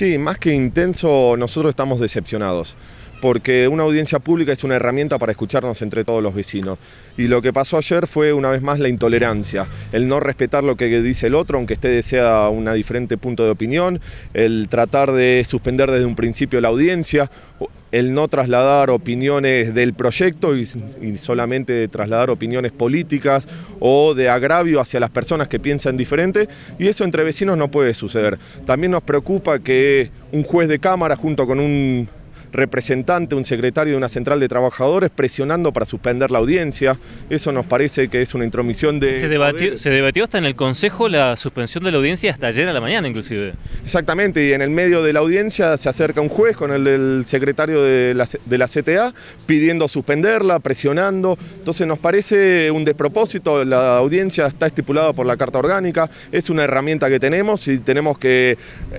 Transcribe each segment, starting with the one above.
Sí, más que intenso, nosotros estamos decepcionados porque una audiencia pública es una herramienta para escucharnos entre todos los vecinos. Y lo que pasó ayer fue una vez más la intolerancia, el no respetar lo que dice el otro, aunque esté desea un diferente punto de opinión, el tratar de suspender desde un principio la audiencia, el no trasladar opiniones del proyecto y, solamente de trasladar opiniones políticas o de agravio hacia las personas que piensan diferente y eso entre vecinos no puede suceder. También nos preocupa que un juez de cámara junto con un representante, un secretario de una central de trabajadores presionando para suspender la audiencia. Eso nos parece que es una intromisión de... Se debatió, se debatió hasta en el Consejo la suspensión de la audiencia hasta ayer a la mañana inclusive. Exactamente, y en el medio de la audiencia se acerca un juez con el del secretario de la, CTA pidiendo suspenderla, presionando. Entonces nos parece un despropósito, la audiencia está estipulada por la Carta Orgánica, es una herramienta que tenemos y tenemos que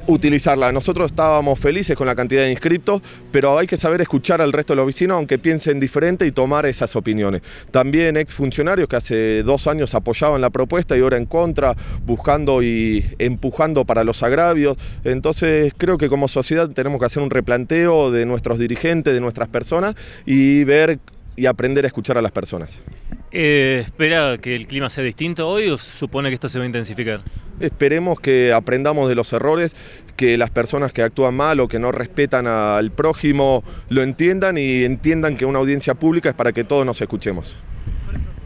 utilizarla. Nosotros estábamos felices con la cantidad de inscriptos, pero hay que saber escuchar al resto de los vecinos, aunque piensen diferente y tomar esas opiniones. También exfuncionarios que hace dos años apoyaban la propuesta y ahora en contra, buscando y empujando para los agravios, entonces creo que como sociedad tenemos que hacer un replanteo de nuestros dirigentes, de nuestras personas y ver y aprender a escuchar a las personas. Eh, ¿Espera que el clima sea distinto hoy o supone que esto se va a intensificar? Esperemos que aprendamos de los errores, que las personas que actúan mal o que no respetan al prójimo lo entiendan y entiendan que una audiencia pública es para que todos nos escuchemos.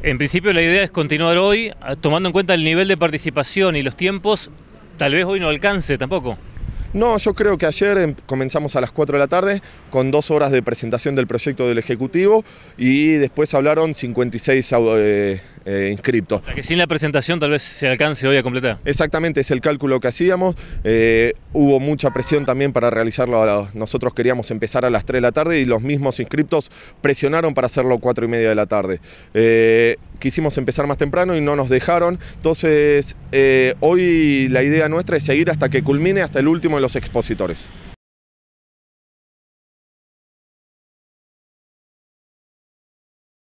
En principio la idea es continuar hoy, tomando en cuenta el nivel de participación y los tiempos, Tal vez hoy no alcance tampoco. No, yo creo que ayer em, comenzamos a las 4 de la tarde con dos horas de presentación del proyecto del Ejecutivo y después hablaron 56 eh, inscriptos. O sea que sin la presentación tal vez se alcance hoy a completar. Exactamente, es el cálculo que hacíamos. Eh, hubo mucha presión también para realizarlo. nosotros queríamos empezar a las 3 de la tarde y los mismos inscriptos presionaron para hacerlo a 4 y media de la tarde. Eh, quisimos empezar más temprano y no nos dejaron. Entonces, hoy la idea nuestra es seguir hasta que culmine hasta el último de los expositores.